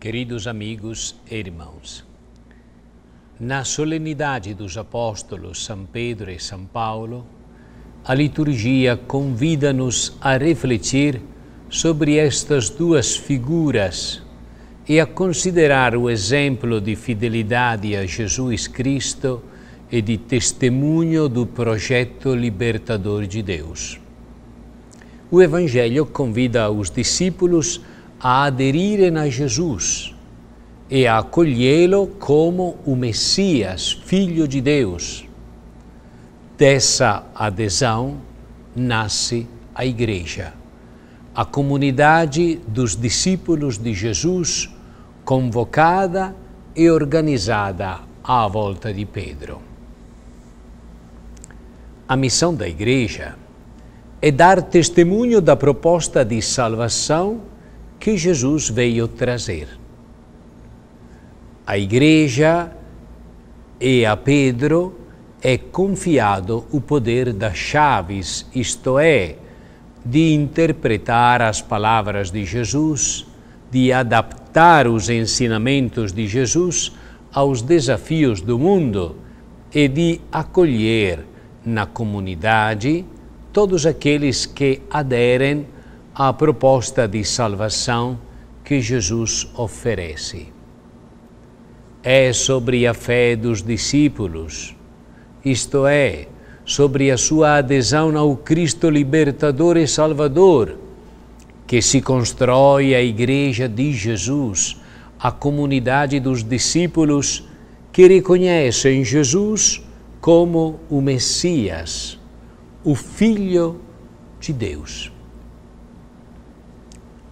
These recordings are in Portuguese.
Queridos amigos e irmãos, na solenidade dos apóstolos São Pedro e São Paulo, a liturgia convida-nos a refletir sobre estas duas figuras e a considerar o exemplo de fidelidade a Jesus Cristo e de testemunho do projeto libertador de Deus. O Evangelho convida os discípulos a a aderirem a Jesus e a acolhê-lo como o Messias, Filho de Deus. Dessa adesão nasce a Igreja, a comunidade dos discípulos de Jesus, convocada e organizada à volta de Pedro. A missão da Igreja é dar testemunho da proposta de salvação que Jesus veio trazer. A igreja e a Pedro é confiado o poder das chaves, isto é, de interpretar as palavras de Jesus, de adaptar os ensinamentos de Jesus aos desafios do mundo e de acolher na comunidade todos aqueles que aderem à proposta de salvação que Jesus oferece. É sobre a fé dos discípulos, isto é, sobre a sua adesão ao Cristo libertador e salvador, que se constrói a Igreja de Jesus, a comunidade dos discípulos que reconhecem Jesus como o Messias, o Filho de Deus.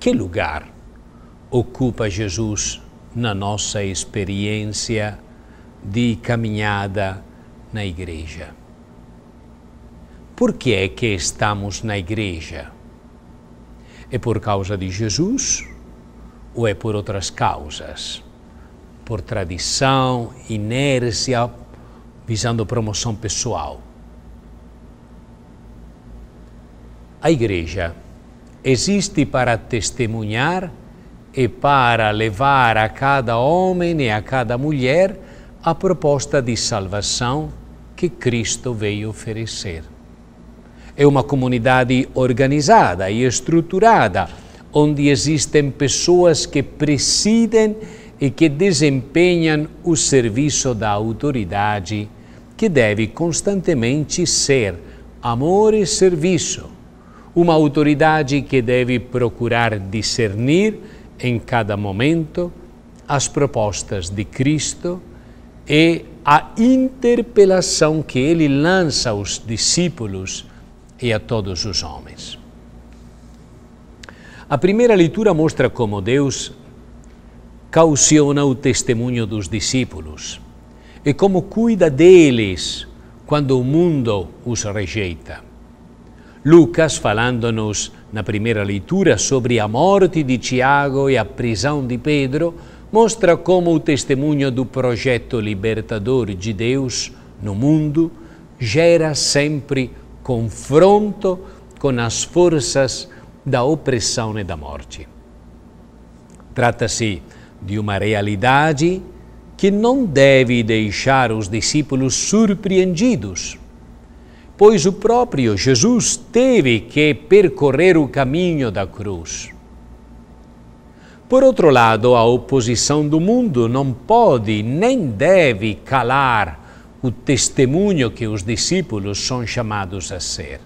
Que lugar ocupa Jesus na nossa experiência de caminhada na igreja? Por que é que estamos na igreja? É por causa de Jesus ou é por outras causas? Por tradição, inércia, visando promoção pessoal. A igreja existe para testemunhar e para levar a cada homem e a cada mulher a proposta de salvação que Cristo veio oferecer. É uma comunidade organizada e estruturada, onde existem pessoas que presidem e que desempenham o serviço da autoridade, que deve constantemente ser amor e serviço, uma autoridade que deve procurar discernir em cada momento as propostas de Cristo e a interpelação que ele lança aos discípulos e a todos os homens. A primeira leitura mostra como Deus cauciona o testemunho dos discípulos e como cuida deles quando o mundo os rejeita. Lucas, falando-nos na primeira leitura sobre a morte de Tiago e a prisão de Pedro, mostra como o testemunho do projeto libertador de Deus no mundo gera sempre confronto com as forças da opressão e da morte. Trata-se de uma realidade que não deve deixar os discípulos surpreendidos pois o próprio Jesus teve que percorrer o caminho da cruz. Por outro lado, a oposição do mundo não pode nem deve calar o testemunho que os discípulos são chamados a ser.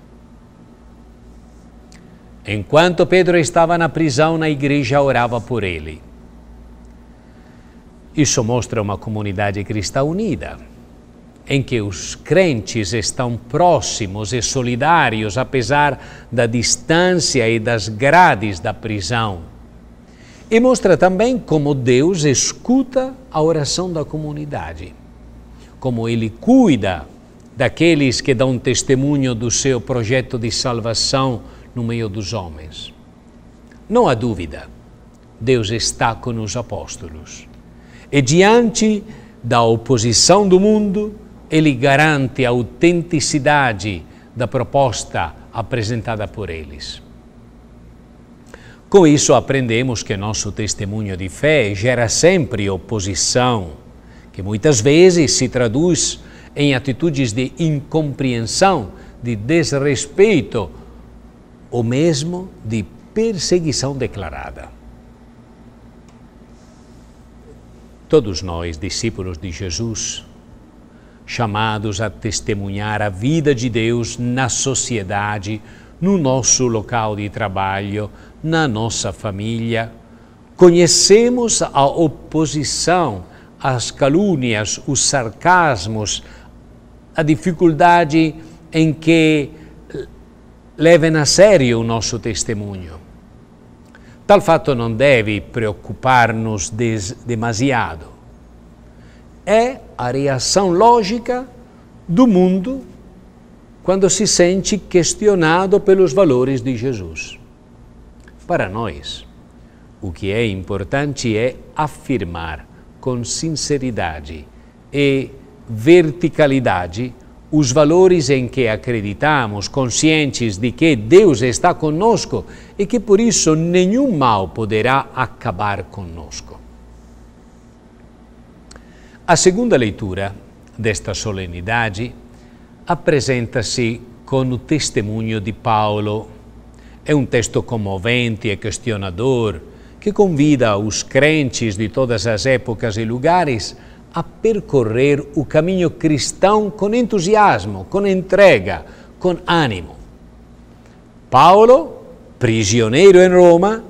Enquanto Pedro estava na prisão, a igreja orava por ele. Isso mostra uma comunidade cristã unida em que os crentes estão próximos e solidários, apesar da distância e das grades da prisão. E mostra também como Deus escuta a oração da comunidade, como Ele cuida daqueles que dão testemunho do seu projeto de salvação no meio dos homens. Não há dúvida, Deus está com os apóstolos. E diante da oposição do mundo, ele garante a autenticidade da proposta apresentada por eles. Com isso, aprendemos que nosso testemunho de fé gera sempre oposição, que muitas vezes se traduz em atitudes de incompreensão, de desrespeito ou mesmo de perseguição declarada. Todos nós, discípulos de Jesus, chamados a testemunhar a vida de Deus na sociedade, no nosso local de trabalho, na nossa família. Conhecemos a oposição, as calúnias, os sarcasmos, a dificuldade em que levem a sério o nosso testemunho. Tal fato não deve preocupar-nos demasiado. É a reação lógica do mundo quando se sente questionado pelos valores de Jesus. Para nós, o que é importante é afirmar com sinceridade e verticalidade os valores em que acreditamos, conscientes de que Deus está conosco e que por isso nenhum mal poderá acabar conosco. A seconda leitura desta solenidade, apresenta-se con o testemunho de Paulo. É um texto comovente e questionador que convida os crentes de todas as épocas e lugares a percorrer o caminho cristão com entusiasmo, com entrega, com ânimo. Paulo, prisioneiro em Roma,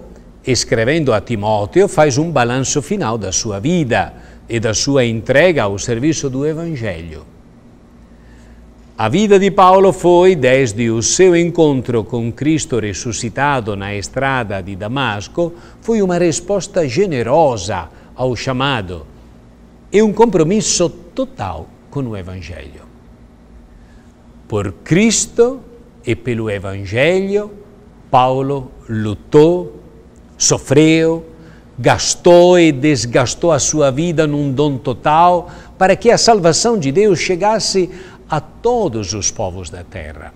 escrevendo a Timóteo, faz um balanço final da sua vida, e da sua entrega ao serviço do Evangelho. A vida de Paulo foi, desde o seu encontro com Cristo ressuscitado na estrada de Damasco, foi uma resposta generosa ao chamado e um compromisso total com o Evangelho. Por Cristo e pelo Evangelho, Paulo lutou, sofreu, gastou e desgastou a sua vida num dom total para que a salvação de Deus chegasse a todos os povos da terra.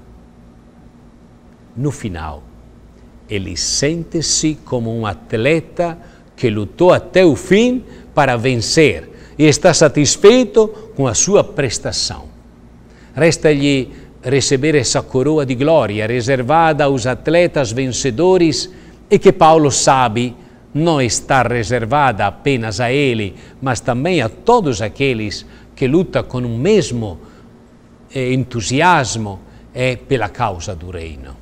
No final, ele sente-se como um atleta que lutou até o fim para vencer e está satisfeito com a sua prestação. Resta-lhe receber essa coroa de glória reservada aos atletas vencedores e que Paulo sabe não está reservada apenas a ele, mas também a todos aqueles que lutam com o mesmo eh, entusiasmo e eh, pela causa do reino.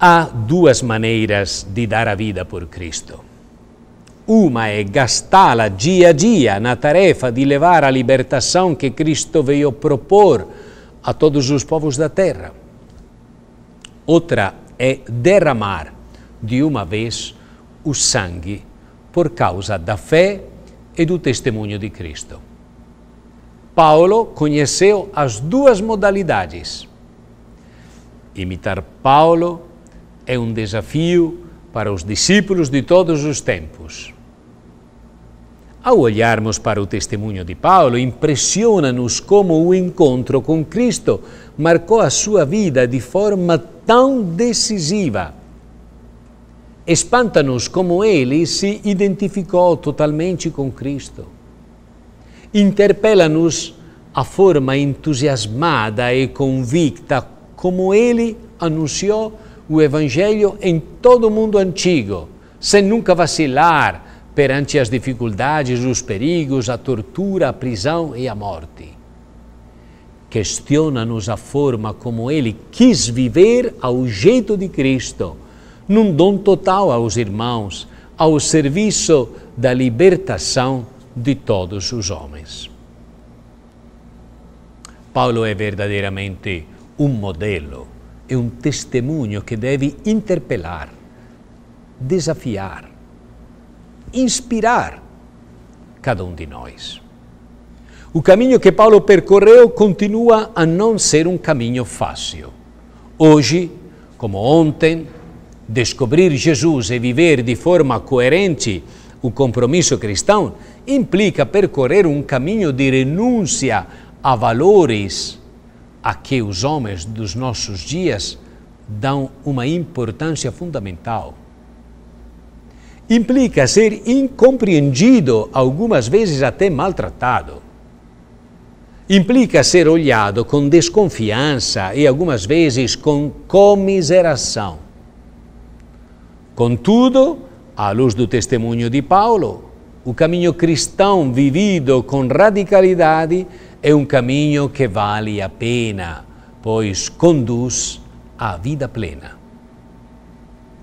Há duas maneiras de dar a vida por Cristo. Uma é gastá-la dia a dia na tarefa de levar a libertação que Cristo veio propor a todos os povos da terra. Outra é derramar de uma vez o sangue por causa da fé e do testemunho de Cristo. Paulo conheceu as duas modalidades. Imitar Paulo é um desafio para os discípulos de todos os tempos. Ao olharmos para o testemunho de Paulo, impressiona-nos como o encontro com Cristo marcou a sua vida de forma tão decisiva espanta-nos como ele se identificou totalmente com Cristo. Interpela-nos a forma entusiasmada e convicta como ele anunciou o Evangelho em todo o mundo antigo, sem nunca vacilar perante as dificuldades, os perigos, a tortura, a prisão e a morte. Questiona-nos a forma como ele quis viver ao jeito de Cristo num dom total aos irmãos, ao serviço da libertação de todos os homens. Paulo é verdadeiramente um modelo, é um testemunho que deve interpelar, desafiar, inspirar cada um de nós. O caminho que Paulo percorreu continua a não ser um caminho fácil. Hoje, como ontem, Descobrir Jesus e viver de forma coerente o compromisso cristão implica percorrer um caminho de renúncia a valores a que os homens dos nossos dias dão uma importância fundamental. Implica ser incompreendido, algumas vezes até maltratado. Implica ser olhado com desconfiança e algumas vezes com comiseração. Contudo, à luz do testemunho de Paulo, o caminho cristão vivido com radicalidade é um caminho que vale a pena, pois conduz à vida plena.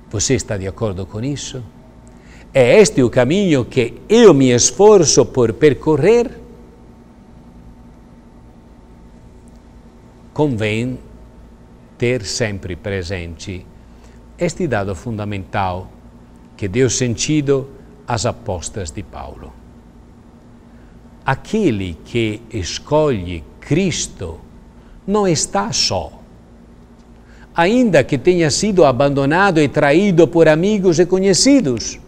Você está de acordo com isso? É este o caminho que eu me esforço por percorrer? Convém ter sempre presente este dado fundamental que deu sentido às apostas de Paulo. Aquele que escolhe Cristo não está só. Ainda que tenha sido abandonado e traído por amigos e conhecidos,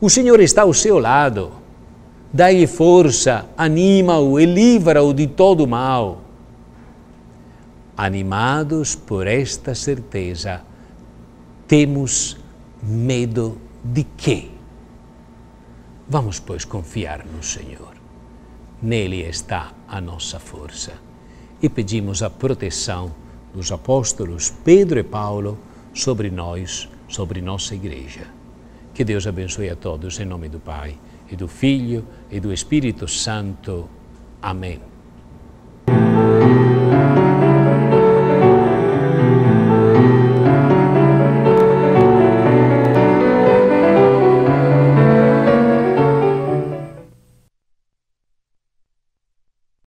o Senhor está ao seu lado. Dá-lhe força, anima-o e livra-o de todo o mal. Animados por esta certeza, temos medo de quê? Vamos, pois, confiar no Senhor. Nele está a nossa força. E pedimos a proteção dos apóstolos Pedro e Paulo sobre nós, sobre nossa igreja. Que Deus abençoe a todos em nome do Pai, e do Filho e do Espírito Santo. Amém.